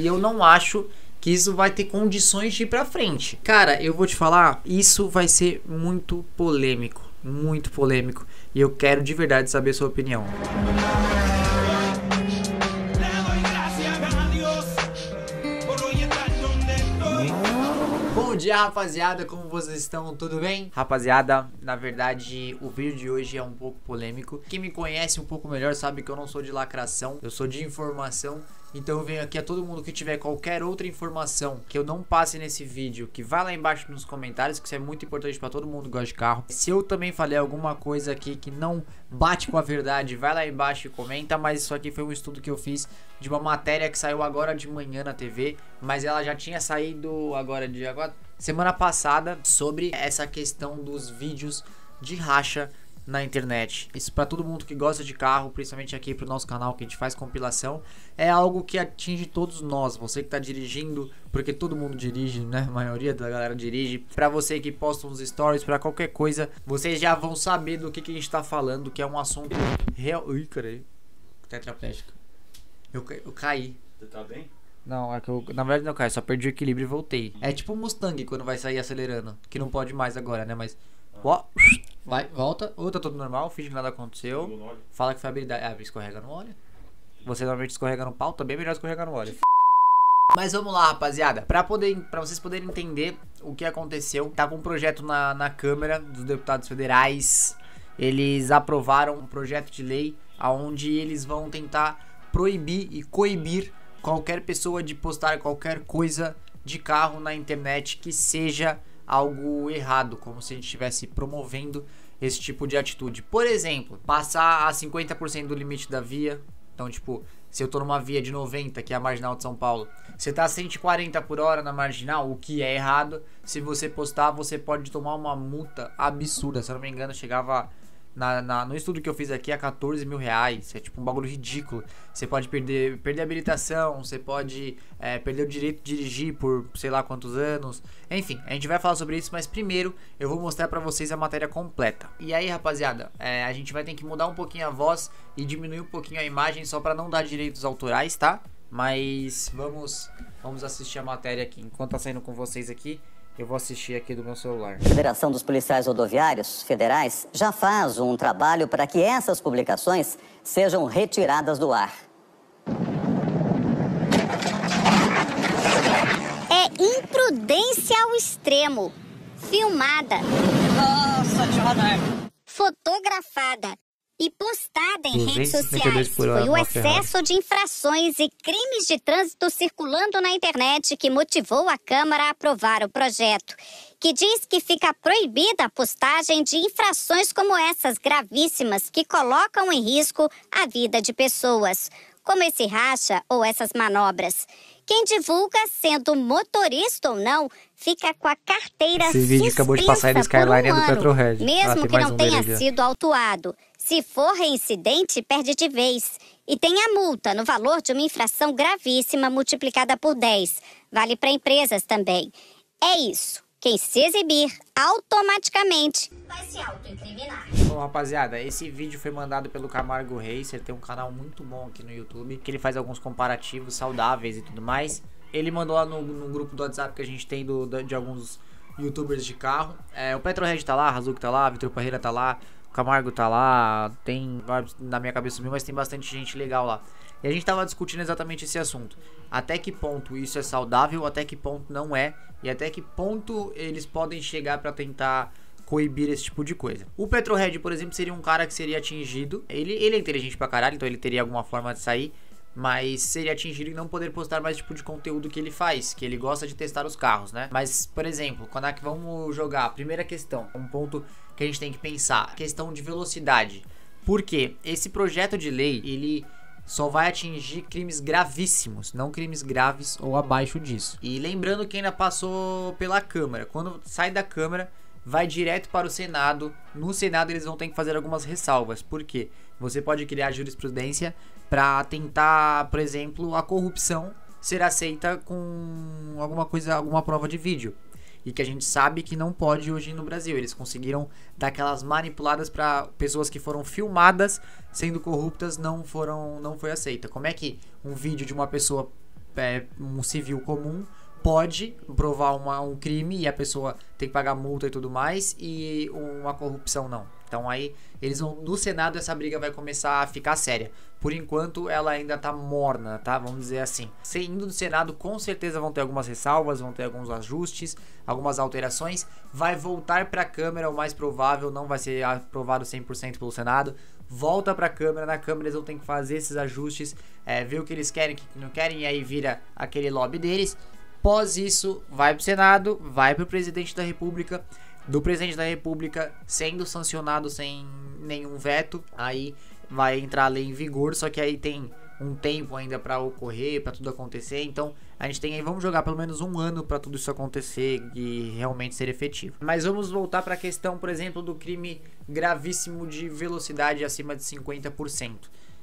E eu não acho que isso vai ter condições de ir para frente. Cara, eu vou te falar, isso vai ser muito polêmico, muito polêmico, e eu quero de verdade saber a sua opinião. dia, rapaziada, como vocês estão? Tudo bem? Rapaziada, na verdade, o vídeo de hoje é um pouco polêmico. Quem me conhece um pouco melhor sabe que eu não sou de lacração, eu sou de informação. Então eu venho aqui a todo mundo que tiver qualquer outra informação que eu não passe nesse vídeo, que vá lá embaixo nos comentários, que isso é muito importante para todo mundo que gosta de carro. Se eu também falei alguma coisa aqui que não bate com a verdade, vai lá embaixo e comenta, mas isso aqui foi um estudo que eu fiz de uma matéria que saiu agora de manhã na TV, mas ela já tinha saído agora de agora, semana passada sobre essa questão dos vídeos de racha na internet. Isso para todo mundo que gosta de carro, principalmente aqui pro nosso canal que a gente faz compilação, é algo que atinge todos nós. Você que tá dirigindo, porque todo mundo dirige, né? A maioria da galera dirige. Para você que posta uns stories, para qualquer coisa, vocês já vão saber do que, que a gente tá falando, que é um assunto real. Ui, cara, tetraplégico. Eu, eu caí. Você tá bem? Não, é que eu, na verdade não caí, só perdi o equilíbrio e voltei. É tipo o Mustang quando vai sair acelerando, que não pode mais agora, né? Mas Ó, vai, volta. Ou tá tudo normal, finge que nada aconteceu. Fala que foi habilidade. É, ah, escorrega no óleo. Você normalmente escorrega no pau, também é melhor escorregar no óleo. Mas vamos lá, rapaziada. Pra, poder, pra vocês poderem entender o que aconteceu, tava um projeto na, na Câmara dos Deputados Federais. Eles aprovaram um projeto de lei aonde eles vão tentar proibir e coibir qualquer pessoa de postar qualquer coisa de carro na internet que seja algo errado, como se a gente estivesse promovendo esse tipo de atitude. Por exemplo, passar a 50% do limite da via. Então, tipo, se eu tô numa via de 90, que é a marginal de São Paulo, você tá a 140 por hora na marginal, o que é errado. Se você postar, você pode tomar uma multa absurda. Se eu não me engano, chegava na, na, no estudo que eu fiz aqui é 14 mil reais. É tipo um bagulho ridículo. Você pode perder, perder habilitação, você pode é, perder o direito de dirigir por sei lá quantos anos. Enfim, a gente vai falar sobre isso, mas primeiro eu vou mostrar para vocês a matéria completa. E aí, rapaziada, é, a gente vai ter que mudar um pouquinho a voz e diminuir um pouquinho a imagem só para não dar direitos autorais, tá? Mas vamos, vamos assistir a matéria aqui enquanto tá saindo com vocês aqui eu vou assistir aqui do meu celular. A Federação dos Policiais Rodoviários Federais já faz um trabalho para que essas publicações sejam retiradas do ar. É imprudência ao extremo. Filmada. Nossa, Jonathan. Fotografada e postada em redes sociais. Foi o excesso de infrações e crimes de trânsito circulando na internet que motivou a Câmara a aprovar o projeto, que diz que fica proibida a postagem de infrações como essas gravíssimas que colocam em risco a vida de pessoas, como esse racha ou essas manobras. Quem divulga, sendo motorista ou não, fica com a carteira Esse vídeo acabou de passar na Skyline um é ano, do Petrohead. Mesmo que não um tenha sido autuado. Se for reincidente, perde de vez. E tem a multa no valor de uma infração gravíssima multiplicada por 10. Vale para empresas também. É isso. Quem se exibir automaticamente vai se autoincriminar. Bom, rapaziada, esse vídeo foi mandado pelo Camargo Racer, tem um canal muito bom aqui no YouTube, que ele faz alguns comparativos saudáveis e tudo mais. Ele mandou lá no, no grupo do WhatsApp que a gente tem do, de alguns youtubers de carro. É, o Petrohead tá lá, Razuki tá lá, Vitor Parreira tá lá, Camargo tá lá, tem. Na minha cabeça sumiu, mas tem bastante gente legal lá. E a gente estava discutindo exatamente esse assunto. Até que ponto isso é saudável, até que ponto não é, e até que ponto eles podem chegar para tentar coibir esse tipo de coisa. O Petrohead, por exemplo, seria um cara que seria atingido. Ele, ele é inteligente pra caralho, então ele teria alguma forma de sair. Mas seria atingido e não poder postar mais tipo de conteúdo que ele faz, que ele gosta de testar os carros, né? Mas, por exemplo, quando é que vamos jogar? Primeira questão, um ponto que a gente tem que pensar: questão de velocidade. Porque esse projeto de lei, ele só vai atingir crimes gravíssimos, não crimes graves ou abaixo disso. E lembrando que ainda passou pela Câmara. Quando sai da Câmara, vai direto para o Senado. No Senado eles vão ter que fazer algumas ressalvas, porque você pode criar jurisprudência para tentar, por exemplo, a corrupção ser aceita com alguma coisa, alguma prova de vídeo e que a gente sabe que não pode hoje no Brasil. Eles conseguiram dar aquelas manipuladas para pessoas que foram filmadas sendo corruptas não foram não foi aceita. Como é que um vídeo de uma pessoa é, um civil comum pode provar uma, um crime e a pessoa tem que pagar multa e tudo mais e uma corrupção não? Então aí eles vão no Senado essa briga vai começar a ficar séria. Por enquanto ela ainda tá morna, tá? Vamos dizer assim. Saindo do Senado, com certeza vão ter algumas ressalvas, vão ter alguns ajustes, algumas alterações. Vai voltar para a Câmara, o mais provável, não vai ser aprovado 100% pelo Senado. Volta para a Câmara, na Câmara eles vão ter que fazer esses ajustes, é, ver o que eles querem, o que não querem, e aí vira aquele lobby deles. Após isso, vai para o Senado, vai para o presidente da República do presidente da República sendo sancionado sem nenhum veto, aí vai entrar a lei em vigor, só que aí tem um tempo ainda para ocorrer, para tudo acontecer. Então, a gente tem aí, vamos jogar pelo menos um ano para tudo isso acontecer e realmente ser efetivo. Mas vamos voltar para a questão, por exemplo, do crime gravíssimo de velocidade acima de 50%.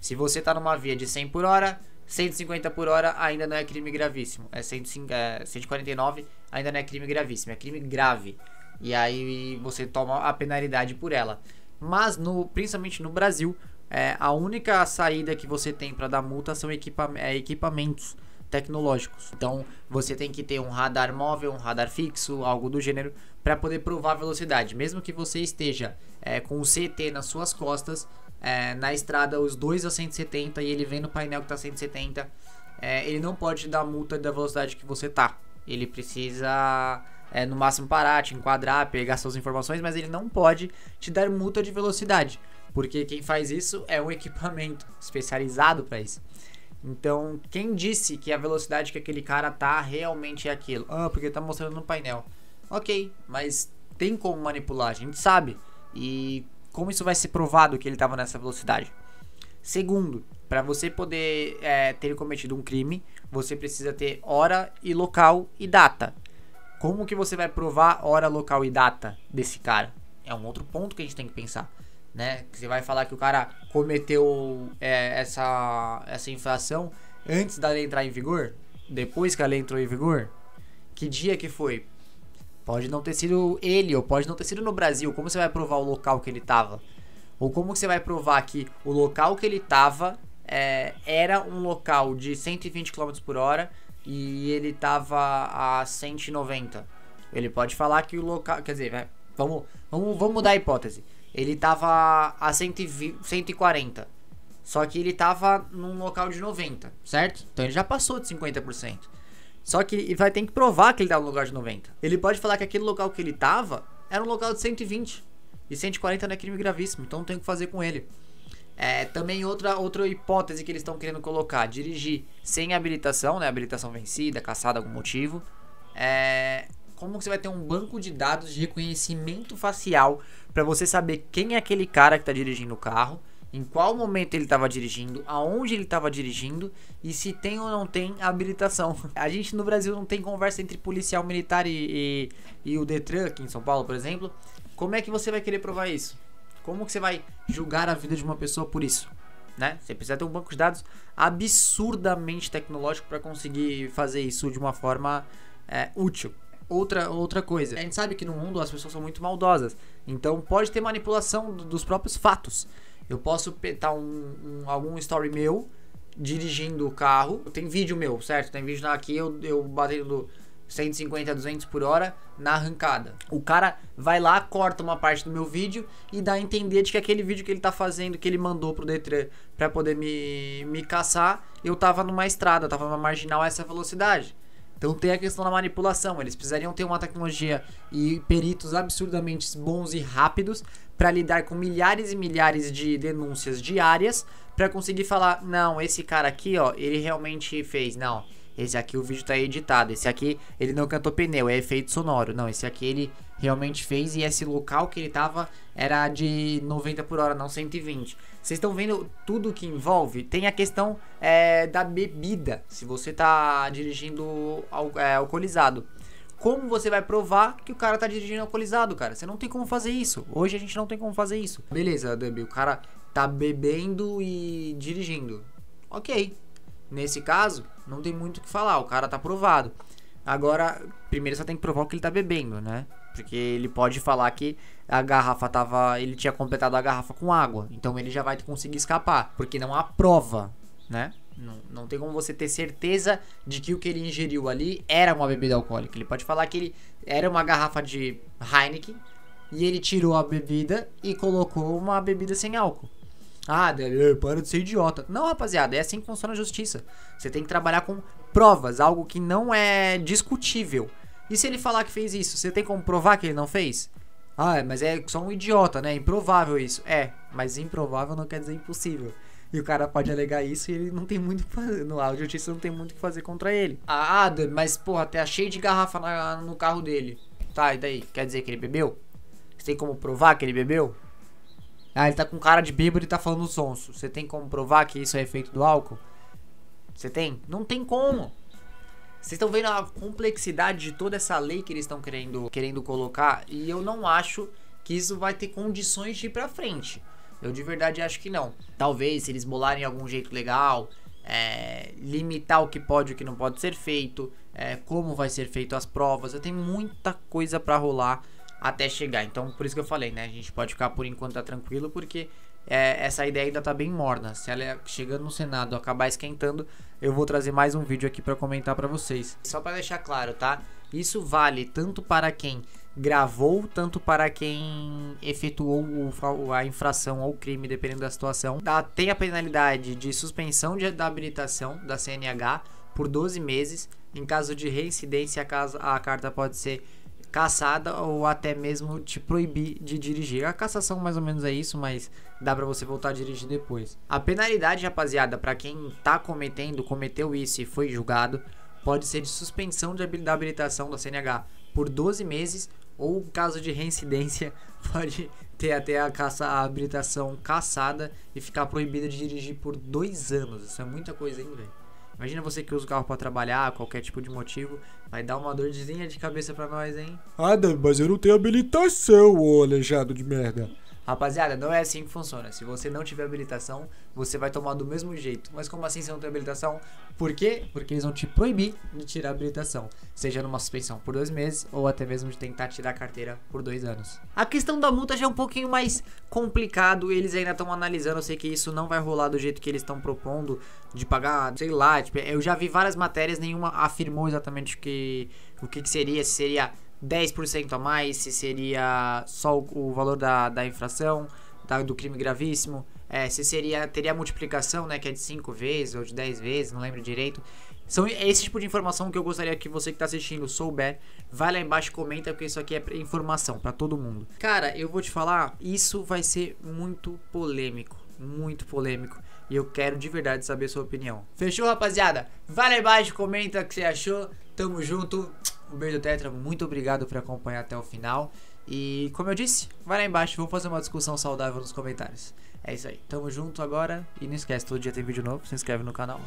Se você está numa via de 100 por hora, 150 por hora ainda não é crime gravíssimo. É, 105, é 149 ainda não é crime gravíssimo, é crime grave. E aí você toma a penalidade por ela. Mas no, principalmente no Brasil, é, a única saída que você tem para dar multa são equipa é, equipamentos tecnológicos. Então você tem que ter um radar móvel, um radar fixo, algo do gênero, para poder provar a velocidade. Mesmo que você esteja é, com o CT nas suas costas, é, na estrada os dois a 170 e ele vem no painel que tá 170, é, ele não pode dar multa da velocidade que você tá. Ele precisa é, no máximo parar, te enquadrar, pegar suas informações, mas ele não pode te dar multa de velocidade, porque quem faz isso é um equipamento especializado para isso. Então, quem disse que a velocidade que aquele cara tá realmente é aquilo? Ah, porque tá mostrando no painel. Ok, mas tem como manipular, a gente sabe. E como isso vai ser provado que ele estava nessa velocidade? Segundo, para você poder é, ter cometido um crime, você precisa ter hora e local e data. Como que você vai provar hora, local e data desse cara? É um outro ponto que a gente tem que pensar, né? Você vai falar que o cara cometeu é, essa, essa infração antes da lei entrar em vigor? Depois que a lei entrou em vigor? Que dia que foi? Pode não ter sido ele, ou pode não ter sido no Brasil. Como você vai provar o local que ele tava? Ou como você vai provar que o local que ele tava é, era um local de 120 km por hora e ele tava a 190. Ele pode falar que o local. Quer dizer, vamos, vamos, vamos mudar a hipótese. Ele tava a 120, 140. Só que ele tava num local de 90, certo? Então ele já passou de 50%. Só que ele vai ter que provar que ele tava tá no lugar de 90. Ele pode falar que aquele local que ele tava era um local de 120. E 140 não é crime gravíssimo, então tem o que fazer com ele. É, também outra, outra hipótese que eles estão querendo colocar, dirigir sem habilitação, né? Habilitação vencida, caçada algum motivo. É, como que você vai ter um banco de dados de reconhecimento facial para você saber quem é aquele cara que está dirigindo o carro, em qual momento ele estava dirigindo, aonde ele estava dirigindo e se tem ou não tem habilitação. A gente no Brasil não tem conversa entre policial militar e, e, e o Detran, aqui em São Paulo, por exemplo. Como é que você vai querer provar isso? Como que você vai julgar a vida de uma pessoa por isso? Né? Você precisa ter um banco de dados absurdamente tecnológico para conseguir fazer isso de uma forma é, útil. Outra, outra coisa, a gente sabe que no mundo as pessoas são muito maldosas, então pode ter manipulação dos próprios fatos. Eu posso petar um, um, algum story meu dirigindo o carro, tem vídeo meu, certo? Tem vídeo aqui eu, eu batendo 150 a 200 por hora na arrancada. O cara vai lá, corta uma parte do meu vídeo e dá a entender de que aquele vídeo que ele tá fazendo, que ele mandou pro Detran para poder me, me caçar, eu tava numa estrada, tava numa marginal a essa velocidade. Então tem a questão da manipulação, eles precisariam ter uma tecnologia e peritos absurdamente bons e rápidos para lidar com milhares e milhares de denúncias diárias para conseguir falar, não, esse cara aqui, ó, ele realmente fez, não esse aqui o vídeo tá editado. Esse aqui ele não cantou pneu, é efeito sonoro. Não, esse aqui ele realmente fez e esse local que ele tava era de 90 por hora, não 120. Vocês estão vendo tudo que envolve? Tem a questão é, da bebida, se você tá dirigindo é, alcoolizado. Como você vai provar que o cara tá dirigindo alcoolizado, cara? Você não tem como fazer isso. Hoje a gente não tem como fazer isso. Beleza, Debbie, o cara tá bebendo e dirigindo. Ok, Nesse caso, não tem muito o que falar, o cara tá provado. Agora, primeiro só tem que provar o que ele tá bebendo, né? Porque ele pode falar que a garrafa tava. Ele tinha completado a garrafa com água. Então ele já vai conseguir escapar. Porque não há prova, né? Não, não tem como você ter certeza de que o que ele ingeriu ali era uma bebida alcoólica. Ele pode falar que ele era uma garrafa de Heineken e ele tirou a bebida e colocou uma bebida sem álcool. Ah, eh, para de ser idiota. Não, rapaziada, é assim que funciona a justiça. Você tem que trabalhar com provas, algo que não é discutível. E se ele falar que fez isso, você tem como provar que ele não fez? Ah, mas é só um idiota, né? Improvável isso. É, mas improvável não quer dizer impossível. E o cara pode alegar isso e ele não tem muito no A justiça não tem muito o que fazer contra ele. Ah, mas porra, até tá cheio de garrafa na, no carro dele. Tá, e daí? Quer dizer que ele bebeu? Você tem como provar que ele bebeu? Ah, ele tá com cara de bêbado e tá falando sonso. Você tem como provar que isso é efeito do álcool? Você tem? Não tem como. Vocês estão vendo a complexidade de toda essa lei que eles estão querendo, querendo colocar e eu não acho que isso vai ter condições de ir pra frente. Eu de verdade acho que não. Talvez se eles bolarem algum jeito legal, é, limitar o que pode e o que não pode ser feito, é, como vai ser feito as provas. Eu tenho muita coisa para rolar até chegar. Então, por isso que eu falei, né? A gente pode ficar por enquanto tá tranquilo, porque é, essa ideia ainda tá bem morna. Se ela é chegando no Senado acabar esquentando, eu vou trazer mais um vídeo aqui para comentar para vocês. Só para deixar claro, tá? Isso vale tanto para quem gravou, tanto para quem efetuou o, a infração ou crime, dependendo da situação. Dá, tem a penalidade de suspensão de, da habilitação da CNH por 12 meses. Em caso de reincidência, a, casa, a carta pode ser caçada ou até mesmo te proibir de dirigir. A cassação mais ou menos é isso, mas dá para você voltar a dirigir depois. A penalidade, rapaziada, para quem tá cometendo, cometeu isso e foi julgado, pode ser de suspensão de da habilitação da CNH por 12 meses ou caso de reincidência pode ter até a, caça, a habilitação caçada e ficar proibida de dirigir por dois anos. Isso é muita coisa, hein, velho? Imagina você que usa o carro para trabalhar, qualquer tipo de motivo, vai dar uma dorzinha de cabeça para nós, hein? Ah, mas eu não tenho habilitação, ô aleijado de merda. Rapaziada, não é assim que funciona. Se você não tiver habilitação, você vai tomar do mesmo jeito. Mas como assim você não tem habilitação? Por quê? Porque eles vão te proibir de tirar a habilitação, seja numa suspensão por dois meses ou até mesmo de tentar tirar a carteira por dois anos. A questão da multa já é um pouquinho mais complicado. Eles ainda estão analisando. Eu sei que isso não vai rolar do jeito que eles estão propondo de pagar, sei lá. Tipo, eu já vi várias matérias, nenhuma afirmou exatamente o que, o que, que seria, se seria 10% a mais, se seria só o, valor da, da infração, da, do crime gravíssimo, é, se seria, teria a multiplicação, né, que é de 5 vezes ou de 10 vezes, não lembro direito. São esse tipo de informação que eu gostaria que você que está assistindo souber, vai lá embaixo comenta porque isso aqui é informação para todo mundo. Cara, eu vou te falar, isso vai ser muito polêmico, muito polêmico. E eu quero de verdade saber sua opinião. Fechou, rapaziada? Vai lá embaixo, comenta o que você achou. Tamo junto do Tetra, muito obrigado por acompanhar até o final. E como eu disse, vai lá embaixo, vamos fazer uma discussão saudável nos comentários. É isso aí, tamo junto agora e não esquece, todo dia tem vídeo novo, se inscreve no canal.